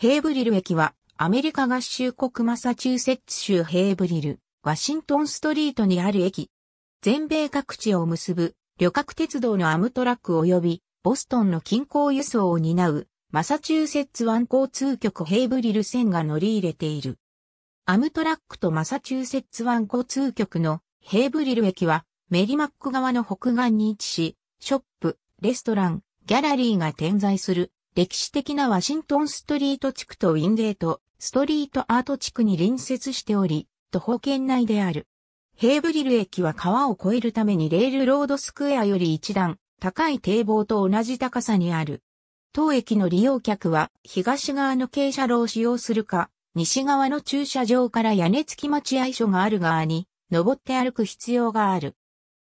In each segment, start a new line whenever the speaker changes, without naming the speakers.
ヘーブリル駅は、アメリカ合衆国マサチューセッツ州ヘーブリル、ワシントンストリートにある駅。全米各地を結ぶ、旅客鉄道のアムトラック及び、ボストンの近郊輸送を担う、マサチューセッツ湾交通局ヘイブリル線が乗り入れている。アムトラックとマサチューセッツ湾交通局のヘイブリル駅は、メリマック側の北岸に位置し、ショップ、レストラン、ギャラリーが点在する歴史的なワシントンストリート地区とウィンゲート、ストリートアート地区に隣接しており、徒歩圏内である。ヘーブリル駅は川を越えるためにレールロードスクエアより一段高い堤防と同じ高さにある。当駅の利用客は東側の傾斜路を使用するか、西側の駐車場から屋根付き待合所がある側に登って歩く必要がある。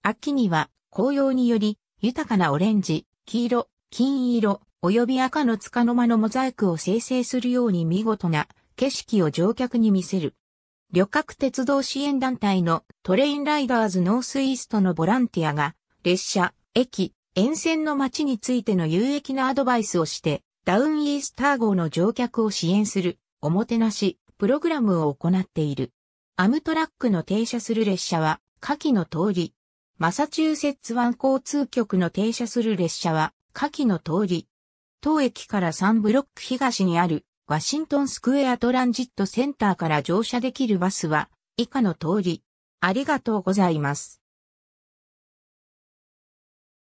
秋には紅葉により豊かなオレンジ、黄色、金色、及び赤の束の間のモザイクを生成するように見事な景色を乗客に見せる。旅客鉄道支援団体のトレインライダーズノースイーストのボランティアが列車、駅、沿線の街についての有益なアドバイスをしてダウンイースター号の乗客を支援するおもてなしプログラムを行っている。アムトラックの停車する列車は下記の通り。マサチューセッツ湾交通局の停車する列車は下記の通り。当駅から3ブロック東にあるワシントンスクエアトランジットセンターから乗車できるバスは以下の通り。ありがとうございます。